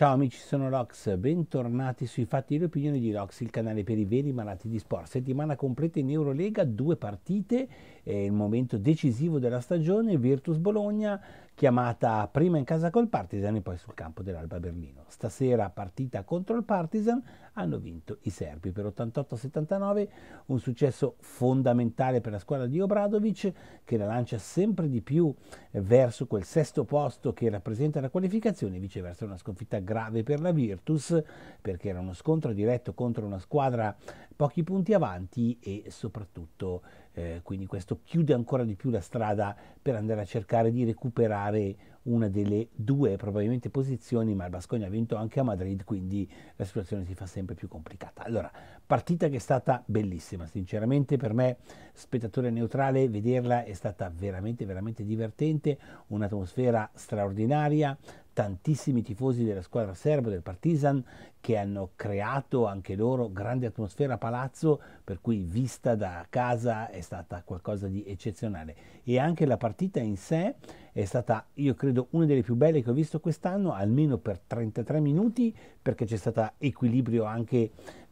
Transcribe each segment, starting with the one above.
Ciao amici, sono Rox, bentornati sui fatti e le opinioni di Rox, il canale per i veri malati di sport. Settimana completa in Eurolega, due partite, è il momento decisivo della stagione, Virtus Bologna chiamata prima in casa col Partizan e poi sul campo dell'Alba Berlino. Stasera partita contro il Partizan hanno vinto i serbi per 88-79, un successo fondamentale per la squadra di Obradovic che la lancia sempre di più verso quel sesto posto che rappresenta la qualificazione, e viceversa una sconfitta grave per la Virtus perché era uno scontro diretto contro una squadra pochi punti avanti e soprattutto eh, quindi questo chiude ancora di più la strada per andare a cercare di recuperare una delle due probabilmente posizioni, ma il Bascogna ha vinto anche a Madrid, quindi la situazione si fa sempre più complicata. Allora, partita che è stata bellissima, sinceramente per me, spettatore neutrale, vederla è stata veramente, veramente divertente, un'atmosfera straordinaria, tantissimi tifosi della squadra serba, del Partizan, che hanno creato anche loro grande atmosfera a palazzo, per cui vista da casa è stata qualcosa di eccezionale. E anche la partita in sé è stata, io credo, una delle più belle che ho visto quest'anno, almeno per 33 minuti, perché c'è stato equilibrio anche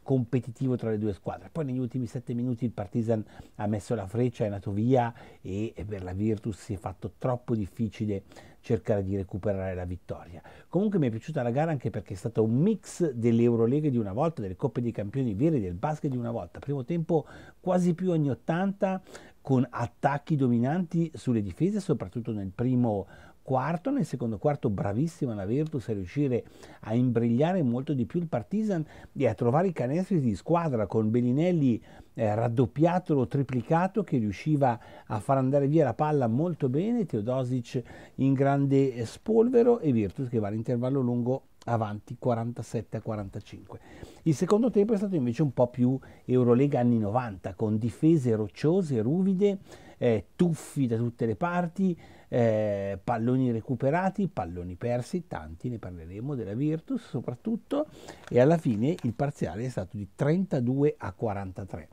competitivo tra le due squadre. Poi negli ultimi sette minuti il Partizan ha messo la freccia, è andato via e per la Virtus si è fatto troppo difficile cercare di recuperare la vittoria. Comunque mi è piaciuta la gara anche perché è stato un mix dell'Eurolega di una volta, delle Coppe dei Campioni veri, del basket di una volta. Primo tempo quasi più ogni 80 con attacchi dominanti sulle difese, soprattutto nel primo quarto, nel secondo quarto bravissima la Virtus a riuscire a imbrigliare molto di più il Partisan e a trovare i canestri di squadra con Bellinelli eh, raddoppiato o triplicato che riusciva a far andare via la palla molto bene, Teodosic in grande spolvero e Virtus che va all'intervallo lungo avanti 47 a 45. Il secondo tempo è stato invece un po' più Eurolega anni 90, con difese rocciose, ruvide, eh, tuffi da tutte le parti, eh, palloni recuperati, palloni persi, tanti, ne parleremo della Virtus soprattutto, e alla fine il parziale è stato di 32 a 43.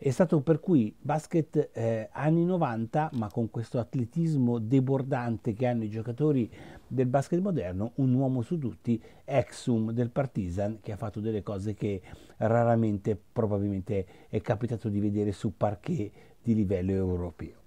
È stato per cui basket eh, anni 90, ma con questo atletismo debordante che hanno i giocatori del basket moderno, un uomo su tutti, Exum del Partizan, che ha fatto delle cose che raramente probabilmente è capitato di vedere su parquet di livello europeo.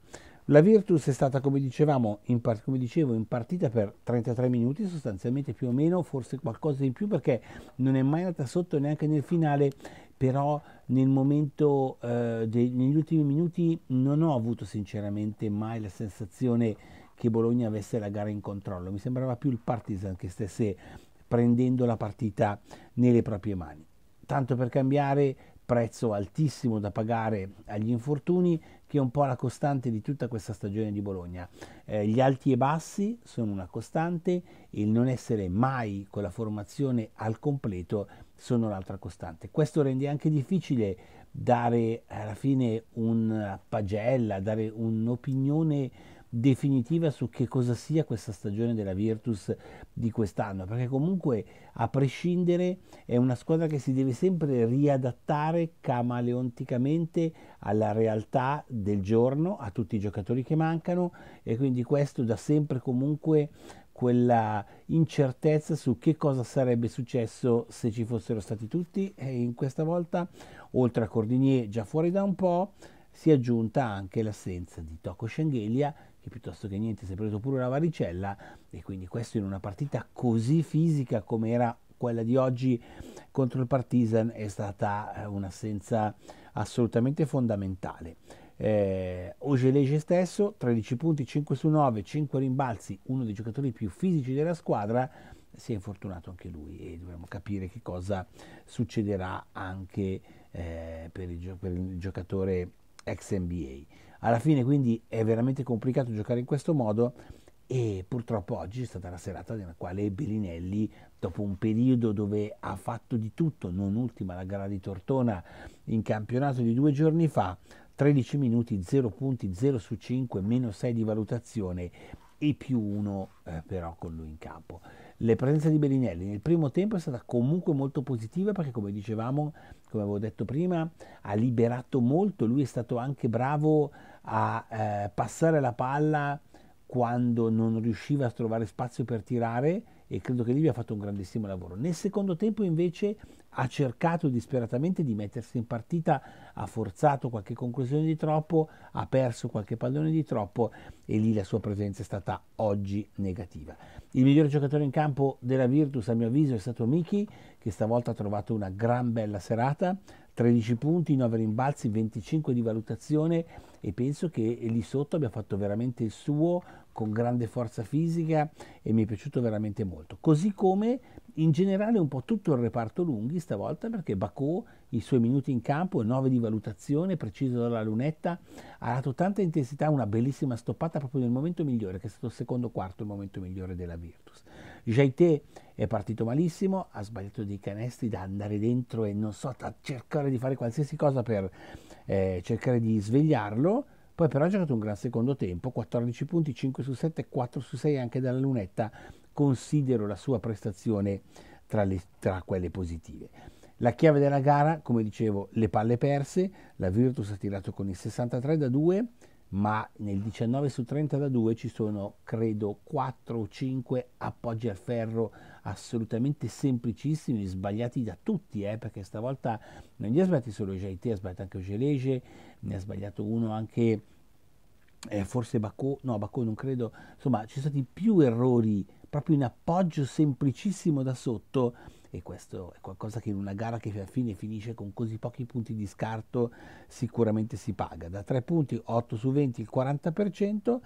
La Virtus è stata, come, dicevamo, in part- come dicevo, in partita per 33 minuti, sostanzialmente più o meno, forse qualcosa in più, perché non è mai andata sotto neanche nel finale, però nel momento, eh, dei, negli ultimi minuti non ho avuto sinceramente mai la sensazione che Bologna avesse la gara in controllo, mi sembrava più il Partizan che stesse prendendo la partita nelle proprie mani. Tanto per cambiare, prezzo altissimo da pagare agli infortuni che è un po' la costante di tutta questa stagione di Bologna. Eh, gli alti e bassi sono una costante, il non essere mai con la formazione al completo sono l'altra costante. Questo rende anche difficile dare alla fine una pagella, dare un'opinione definitiva su che cosa sia questa stagione della Virtus di quest'anno, perché comunque a prescindere è una squadra che si deve sempre riadattare camaleonticamente alla realtà del giorno, a tutti i giocatori che mancano e quindi questo dà sempre comunque quella incertezza su che cosa sarebbe successo se ci fossero stati tutti e in questa volta oltre a Cordinier già fuori da un po' si è aggiunta anche l'assenza di Tocco Schengelia che piuttosto che niente si è preso pure la varicella e quindi questo in una partita così fisica come era quella di oggi contro il Partizan è stata eh, un'assenza assolutamente fondamentale. Eh, Ogelege stesso, 13 punti, 5 su 9, 5 rimbalzi, uno dei giocatori più fisici della squadra, si è infortunato anche lui e dobbiamo capire che cosa succederà anche eh, per, il, per il giocatore ex NBA. Alla fine quindi è veramente complicato giocare in questo modo e purtroppo oggi è stata la serata nella quale Bellinelli, dopo un periodo dove ha fatto di tutto, non ultima la gara di Tortona in campionato di due giorni fa, 13 minuti, 0 punti, 0 su 5, meno 6 di valutazione e più 1 eh, però con lui in campo. La presenza di Bellinelli nel primo tempo è stata comunque molto positiva perché come dicevamo, come avevo detto prima, ha liberato molto, lui è stato anche bravo a eh, passare la palla quando non riusciva a trovare spazio per tirare e credo che lì abbia fatto un grandissimo lavoro. Nel secondo tempo invece ha cercato disperatamente di mettersi in partita, ha forzato qualche conclusione di troppo, ha perso qualche pallone di troppo e lì la sua presenza è stata oggi negativa. Il migliore giocatore in campo della Virtus a mio avviso è stato Miki che stavolta ha trovato una gran bella serata, 13 punti, 9 rimbalzi, 25 di valutazione e penso che lì sotto abbia fatto veramente il suo con grande forza fisica e mi è piaciuto veramente molto. Così come in generale un po' tutto il reparto lunghi stavolta perché Bacò, i suoi minuti in campo, 9 di valutazione, preciso dalla lunetta, ha dato tanta intensità, una bellissima stoppata proprio nel momento migliore, che è stato il secondo quarto, il momento migliore della Virtus. Jaité è partito malissimo, ha sbagliato dei canestri da andare dentro e non so, da cercare di fare qualsiasi cosa per eh, cercare di svegliarlo. Poi però ha giocato un gran secondo tempo, 14 punti, 5 su 7, 4 su 6 anche dalla lunetta considero la sua prestazione tra, le, tra quelle positive. La chiave della gara, come dicevo, le palle perse, la Virtus ha tirato con il 63 da 2, ma nel 19 su 30 da 2 ci sono credo 4 o 5 appoggi al ferro assolutamente semplicissimi, sbagliati da tutti, eh, perché stavolta non gli ha sbagliati solo Jaite, ha sbagliato anche Gelege, ne ha sbagliato uno anche eh, forse Bacco, no Bacco non credo, insomma ci sono stati più errori proprio un appoggio semplicissimo da sotto e questo è qualcosa che in una gara che alla fine finisce con così pochi punti di scarto sicuramente si paga. Da 3 punti 8 su 20 il 40%,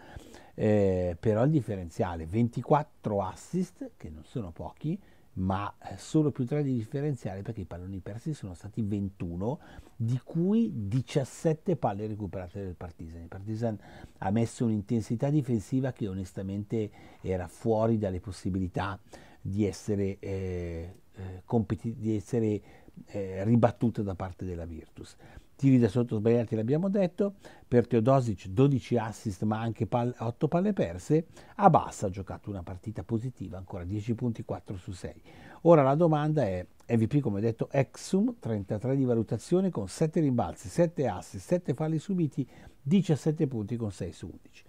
eh, però il differenziale 24 assist che non sono pochi, ma eh, solo più tre di differenziale perché i palloni persi sono stati 21, di cui 17 palle recuperate dal Partizan. Il Partizan ha messo un'intensità difensiva che onestamente era fuori dalle possibilità di essere, eh, eh, competi- di essere eh, ribattuta da parte della Virtus tiri da sotto sbagliati l'abbiamo detto, per Teodosic 12 assist ma anche 8 palle perse, Abassa ha giocato una partita positiva, ancora 10 punti 4 su 6. Ora la domanda è, MVP come detto Exum, 33 di valutazione con 7 rimbalzi, 7 assist, 7 falli subiti, 17 punti con 6 su 11.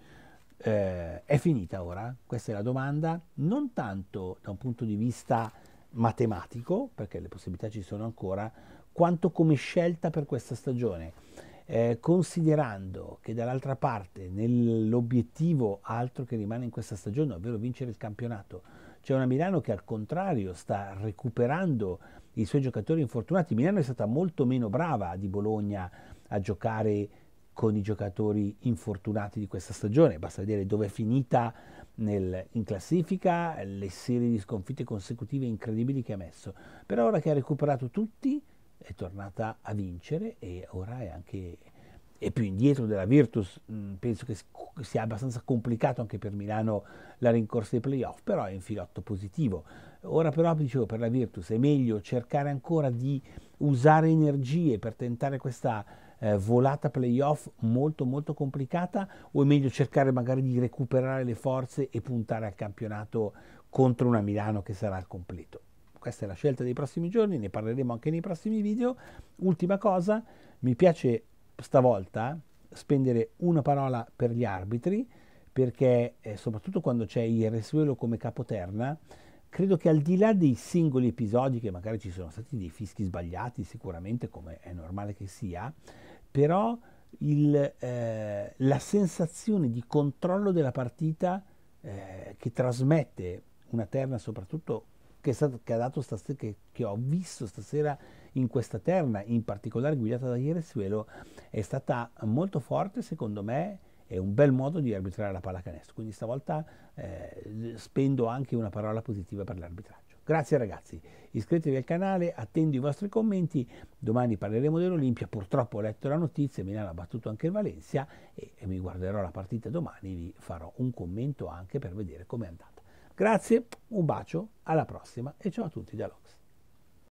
Eh, è finita ora? Questa è la domanda, non tanto da un punto di vista matematico, perché le possibilità ci sono ancora, quanto come scelta per questa stagione, eh, considerando che dall'altra parte nell'obiettivo altro che rimane in questa stagione, ovvero vincere il campionato, c'è una Milano che al contrario sta recuperando i suoi giocatori infortunati. Milano è stata molto meno brava di Bologna a giocare con i giocatori infortunati di questa stagione, basta vedere dove è finita nel, in classifica, le serie di sconfitte consecutive incredibili che ha messo. Per ora che ha recuperato tutti, è tornata a vincere e ora è anche è più indietro della Virtus, mm, penso che sia abbastanza complicato anche per Milano la rincorsa dei playoff, però è un filotto positivo. Ora però, dicevo, per la Virtus è meglio cercare ancora di usare energie per tentare questa eh, volata playoff molto molto complicata o è meglio cercare magari di recuperare le forze e puntare al campionato contro una Milano che sarà al completo? questa è la scelta dei prossimi giorni, ne parleremo anche nei prossimi video. Ultima cosa, mi piace stavolta spendere una parola per gli arbitri, perché eh, soprattutto quando c'è il Resuelo come capoterna, credo che al di là dei singoli episodi, che magari ci sono stati dei fischi sbagliati sicuramente, come è normale che sia, però il, eh, la sensazione di controllo della partita eh, che trasmette una terna, soprattutto che, stato, che, stasera, che, che ho visto stasera in questa terna, in particolare guidata da Ieresuelo, è stata molto forte secondo me è un bel modo di arbitrare la pallacanestro. Quindi stavolta eh, spendo anche una parola positiva per l'arbitraggio. Grazie ragazzi, iscrivetevi al canale, attendo i vostri commenti, domani parleremo dell'Olimpia, purtroppo ho letto la notizia, Milano ha battuto anche il Valencia e, e mi guarderò la partita domani, vi farò un commento anche per vedere com'è andata. Grazie, un bacio, alla prossima e ciao a tutti da Lox.